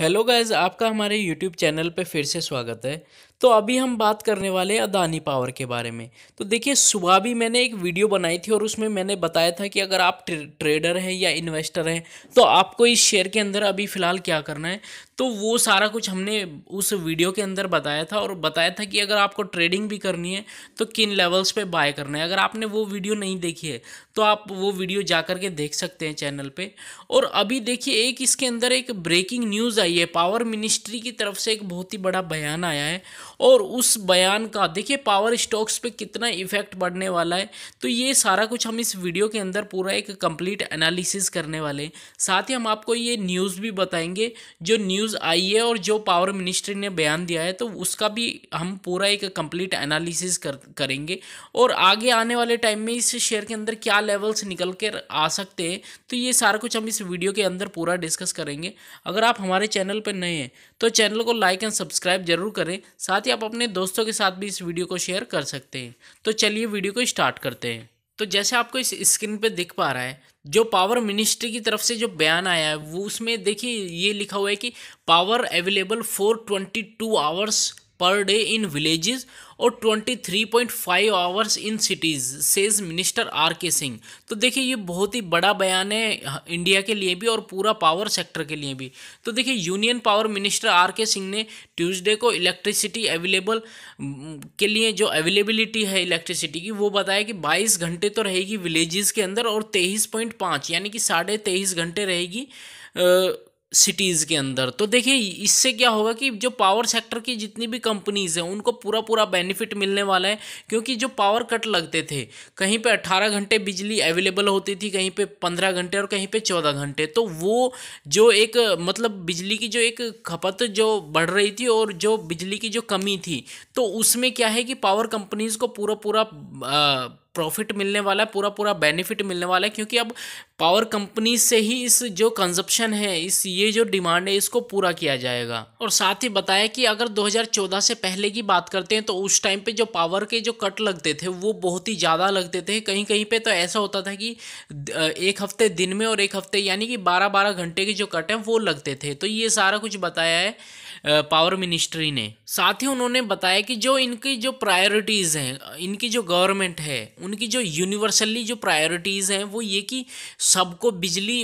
hello guys आपका हमारे YouTube channel पे फिर से स्वागत है तो अभी हम बात करने वाले हैं अदानी पावर के बारे में तो देखिए सुबह भी मैंने एक वीडियो बनाई थी और उसमें मैंने बताया था कि अगर आप ट्रेडर हैं या इन्वेस्टर हैं तो आपको इस शेयर के अंदर अभी फ़िलहाल क्या करना है तो वो सारा कुछ हमने उस वीडियो के अंदर बताया था और बताया था कि अगर आपको ट्रेडिंग भी करनी है तो किन लेवल्स पर बाय करना है अगर आपने वो वीडियो नहीं देखी है तो आप वो वीडियो जा कर के देख सकते हैं चैनल पर और अभी देखिए एक इसके अंदर एक ब्रेकिंग न्यूज़ आई है पावर मिनिस्ट्री की तरफ से एक बहुत ही बड़ा बयान आया है और उस बयान का देखिए पावर स्टॉक्स पे कितना इफेक्ट बढ़ने वाला है तो ये सारा कुछ हम इस वीडियो के अंदर पूरा एक कंप्लीट एनालिसिस करने वाले हैं साथ ही हम आपको ये न्यूज़ भी बताएंगे जो न्यूज़ आई है और जो पावर मिनिस्ट्री ने बयान दिया है तो उसका भी हम पूरा एक कंप्लीट एनालिसिस कर करेंगे और आगे आने वाले टाइम में इस शेयर के अंदर क्या लेवल्स निकल कर आ सकते हैं तो ये सारा कुछ हम इस वीडियो के अंदर पूरा डिस्कस करेंगे अगर आप हमारे चैनल पर नए हैं तो चैनल को लाइक एंड सब्सक्राइब जरूर करें साथ ही कि आप अपने दोस्तों के साथ भी इस वीडियो को शेयर कर सकते हैं तो चलिए वीडियो को स्टार्ट करते हैं तो जैसे आपको इस स्क्रीन पे दिख पा रहा है जो पावर मिनिस्ट्री की तरफ से जो बयान आया है वो उसमें देखिए ये लिखा हुआ है कि power available for twenty two hours per day in villages और 23.5 hours in cities says minister R K Singh तो देखिए ये बहुत ही बड़ा बयान है इंडिया हाँ, के लिए भी और पूरा पावर सेक्टर के लिए भी तो देखिए union power minister R K Singh ने ट्यूसडे को इलेक्ट्रिसिटी अवेलेबल के लिए जो अवेलेबिलिटी है इलेक्ट्रिसिटी की वो बताया कि बाईस घंटे तो रहेगी विलेजेस के अंदर और तेईस पॉइंट पाँच यानी कि साढ़े तेईस घंटे रहेगी सिटीज़ के अंदर तो देखिए इससे क्या होगा कि जो पावर सेक्टर की जितनी भी कंपनीज़ हैं उनको पूरा पूरा बेनिफिट मिलने वाला है क्योंकि जो पावर कट लगते थे कहीं पे 18 घंटे बिजली अवेलेबल होती थी कहीं पे 15 घंटे और कहीं पे 14 घंटे तो वो जो एक मतलब बिजली की जो एक खपत जो बढ़ रही थी और जो बिजली की जो कमी थी तो उसमें क्या है कि पावर कंपनीज़ को पूरा पूरा आ, प्रॉफिट मिलने वाला है पूरा पूरा बेनिफिट मिलने वाला है क्योंकि अब पावर कंपनी से ही इस जो कंजप्शन है इस ये जो डिमांड है इसको पूरा किया जाएगा और साथ ही बताया कि अगर 2014 से पहले की बात करते हैं तो उस टाइम पे जो पावर के जो कट लगते थे वो बहुत ही ज़्यादा लगते थे कहीं कहीं पे तो ऐसा होता था कि एक हफ्ते दिन में और एक हफ्ते यानी कि बारह बारह घंटे के जो कट हैं वो लगते थे तो ये सारा कुछ बताया है पावर मिनिस्ट्री ने साथ ही उन्होंने बताया कि जो इनकी जो प्रायोरिटीज़ हैं इनकी जो गवर्नमेंट है उनकी जो यूनिवर्सली जो प्रायोरिटीज़ हैं वो ये कि सबको बिजली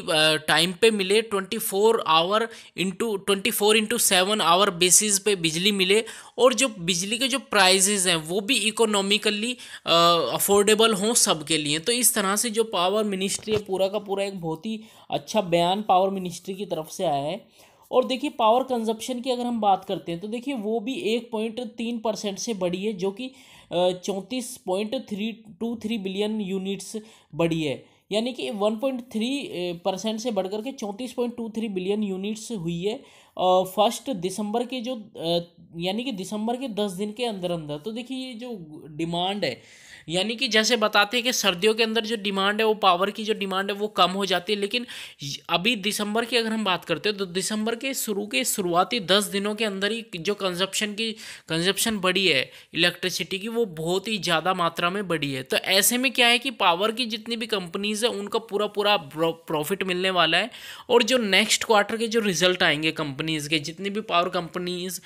टाइम पे मिले twenty four hour into twenty four into seven hour basis पे बिजली मिले और जो बिजली के जो प्राइजेज हैं वो भी इकोनॉमिकली अफोर्डेबल हों सबके लिए तो इस तरह से जो पावर मिनिस्ट्री है पूरा का पूरा एक बहुत ही अच्छा बयान पावर मिनिस्ट्री की तरफ से आया है और देखिए पावर कंजप्शन की अगर हम बात करते हैं तो देखिए वो भी एक पॉइंट तीन परसेंट से बढ़ी है जो कि चौंतीस point three two three billion units बढ़ी है यानी कि वन पॉइंट थ्री परसेंट से बढ़कर के चौंतीस point two three billion units हुई है फर्स्ट दिसंबर के जो यानी कि दिसंबर के दस दिन के अंदर अंदर तो देखिए ये जो डिमांड है यानी कि जैसे बताते हैं कि सर्दियों के अंदर जो डिमांड है वो पावर की जो डिमांड है वो कम हो जाती है लेकिन अभी दिसंबर की अगर हम बात करते हैं तो दिसंबर के शुरू के शुरुआती दस दिनों के अंदर ही जो कंजप्शन की कंजप्शन बढ़ी है इलेक्ट्रिसिटी की वो बहुत ही ज़्यादा मात्रा में बढ़ी है तो ऐसे में क्या है कि पावर की जितनी भी कंपनीज़ है उनका पूरा पूरा प्रॉफिट मिलने वाला है और जो नेक्स्ट क्वार्टर के जो रिजल्ट आएंगे कंपनीज़ के जितनी भी पावर कंपनीज़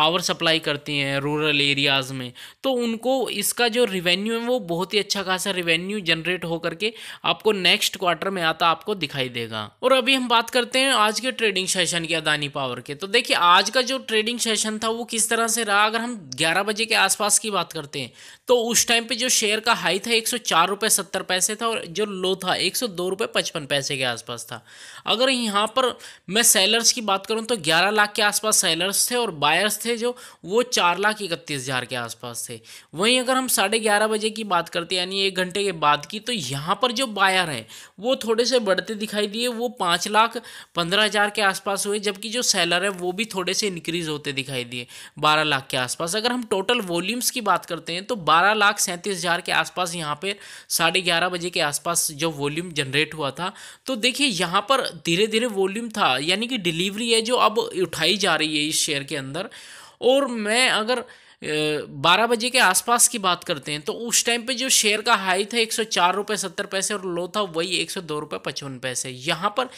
पावर सप्लाई करती हैं रूरल एरियाज़ में तो उनको इस इसका जो रिवेन्यू है वो बहुत ही अच्छा खासा रिवेन्यू जनरेट होकर के आपको नेक्स्ट क्वार्टर में आता आपको दिखाई देगा और अभी हम बात करते हैं आज के ट्रेडिंग सेशन के अदानी पावर के तो देखिए आज का जो ट्रेडिंग सेशन था वो किस तरह से रहा अगर हम ग्यारह बजे के आसपास की बात करते हैं तो उस टाइम पे जो शेयर का हाई था एक सौ पैसे था और जो लो था एक सौ पैसे के आसपास था अगर यहाँ पर मैं सेलर्स की बात करूँ तो ग्यारह लाख के आसपास सेलर्स थे और बायर्स थे जो वो चार लाख इकतीस हज़ार के आसपास थे वहीं अगर हम हम साढ़े ग्यारह बजे की बात करते हैं यानी एक घंटे के बाद की तो यहाँ पर जो बायर है वो थोड़े से बढ़ते दिखाई दिए वो पाँच लाख पंद्रह हज़ार के आसपास हुए जबकि जो सेलर है वो भी थोड़े से इंक्रीज़ होते दिखाई दिए बारह लाख के आसपास अगर हम टोटल वॉल्यूम्स की बात करते हैं तो बारह लाख सैंतीस हज़ार के आसपास यहाँ पर साढ़े ग्यारह बजे के आसपास जो वॉल्यूम जनरेट हुआ था तो देखिए यहाँ पर धीरे धीरे वॉल्यूम था यानी कि डिलीवरी है जो अब उठाई जा रही है इस शेयर के अंदर और मैं अगर बारह बजे के आसपास की बात करते हैं तो उस टाइम पे जो शेयर का हाई था एक सौ चार रुपये सत्तर पैसे और लो था वही एक सौ दो रुपये पचपन पैसे यहाँ पर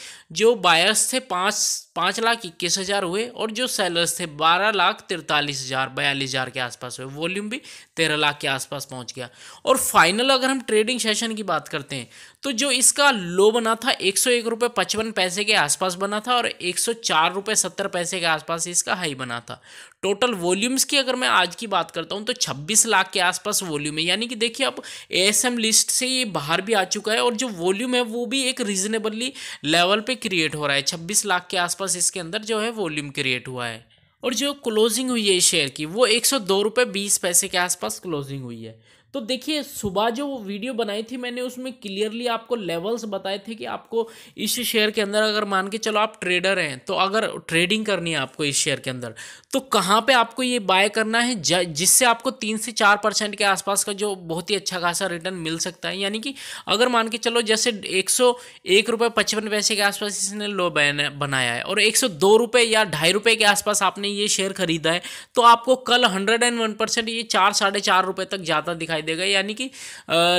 जो बायर्स थे पाँच पाँच लाख इक्कीस हज़ार हुए और जो सेलर्स थे बारह लाख तिरतालीस हज़ार बयालीस हज़ार के आसपास हुए वॉल्यूम भी तेरह लाख के आसपास पहुंच गया और फाइनल अगर हम ट्रेडिंग सेशन की बात करते हैं तो जो इसका लो बना था एक सौ एक रुपये पचपन पैसे के आसपास बना था और एक सौ चार रुपये सत्तर पैसे के आसपास इसका हाई बना था टोटल वॉल्यूम्स की अगर मैं आज की बात करता हूँ तो छब्बीस लाख के आसपास वॉल्यूम है यानी कि देखिए अब एम लिस्ट से ये बाहर भी आ चुका है और जो वॉल्यूम है वो भी एक रीजनेबली लेवल पे क्रिएट हो रहा है छब्बीस लाख के आसपास बस इसके अंदर जो है वॉल्यूम क्रिएट हुआ है और जो क्लोजिंग हुई है इस शेयर की वो एक सौ दो रुपये बीस पैसे के आसपास क्लोजिंग हुई है तो देखिए सुबह जो वीडियो बनाई थी मैंने उसमें क्लियरली आपको लेवल्स बताए थे कि आपको इस शेयर के अंदर अगर मान के चलो आप ट्रेडर हैं तो अगर ट्रेडिंग करनी है आपको इस शेयर के अंदर तो कहाँ पे आपको ये बाय करना है जिससे आपको तीन से चार परसेंट के आसपास का जो बहुत ही अच्छा खासा रिटर्न मिल सकता है यानी कि अगर मान के चलो जैसे एक सौ एक रुपये पचपन पैसे के आसपास इसने लो बनाया है और एक सौ दो रुपये या ढाई रुपये के आसपास आपने ये शेयर खरीदा है तो आपको कल हंड्रेड एंड वन परसेंट ये चार साढ़े चार रुपये तक ज़्यादा दिखाई दिखाई देगा यानी कि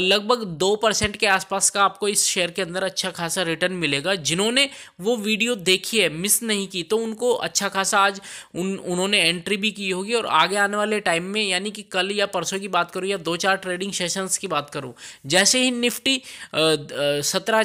लगभग दो परसेंट के आसपास का आपको इस शेयर के अंदर अच्छा खासा रिटर्न मिलेगा जिन्होंने वो वीडियो देखी है मिस नहीं की तो उनको अच्छा खासा आज उन उन्होंने एंट्री भी की होगी और आगे आने वाले टाइम में यानी कि कल या परसों की बात करूँ या दो चार ट्रेडिंग सेशंस की बात करूँ जैसे ही निफ्टी सत्रह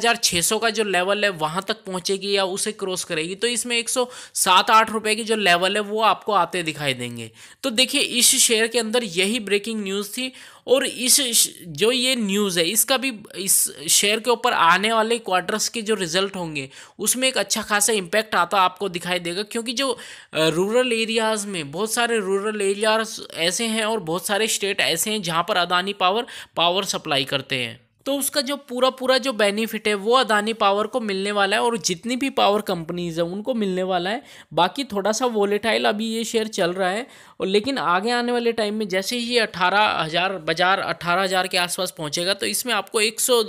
का जो लेवल है वहाँ तक पहुँचेगी या उसे क्रॉस करेगी तो इसमें एक सौ की जो लेवल है वो आपको आते दिखाई देंगे तो देखिए इस शेयर के अंदर यही ब्रेकिंग न्यूज़ थी और इस जो ये न्यूज़ है इसका भी इस शेयर के ऊपर आने वाले क्वार्टर्स के जो रिजल्ट होंगे उसमें एक अच्छा खासा इम्पैक्ट आता आपको दिखाई देगा क्योंकि जो रूरल एरियाज़ में बहुत सारे रूरल एरियाज ऐसे हैं और बहुत सारे स्टेट ऐसे हैं जहाँ पर अदानी पावर पावर सप्लाई करते हैं तो उसका जो पूरा पूरा जो बेनिफिट है वो अदानी पावर को मिलने वाला है और जितनी भी पावर कंपनीज हैं उनको मिलने वाला है बाकी थोड़ा सा वोलेटाइल अभी ये शेयर चल रहा है और लेकिन आगे आने वाले टाइम में जैसे ही ये अठारह हज़ार बाजार अठारह हज़ार के आसपास पहुंचेगा तो इसमें आपको एक सौ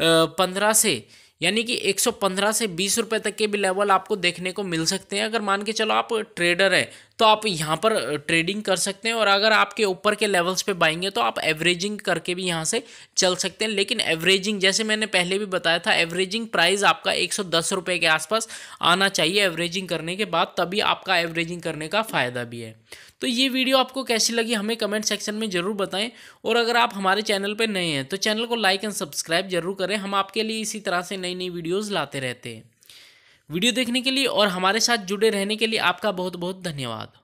पंद्रह से यानी कि 115 से बीस रुपए तक के भी लेवल आपको देखने को मिल सकते हैं अगर मान के चलो आप ट्रेडर हैं तो आप यहाँ पर ट्रेडिंग कर सकते हैं और अगर आपके ऊपर के लेवल्स पे बाएंगे तो आप एवरेजिंग करके भी यहाँ से चल सकते हैं लेकिन एवरेजिंग जैसे मैंने पहले भी बताया था एवरेजिंग प्राइस आपका एक सौ के आसपास आना चाहिए एवरेजिंग करने के बाद तभी आपका एवरेजिंग करने का फ़ायदा भी है तो ये वीडियो आपको कैसी लगी हमें कमेंट सेक्शन में ज़रूर बताएं और अगर आप हमारे चैनल पर नए हैं तो चैनल को लाइक एंड सब्सक्राइब जरूर करें हम आपके लिए इसी तरह से नई नई वीडियोज़ लाते रहते हैं वीडियो देखने के लिए और हमारे साथ जुड़े रहने के लिए आपका बहुत बहुत धन्यवाद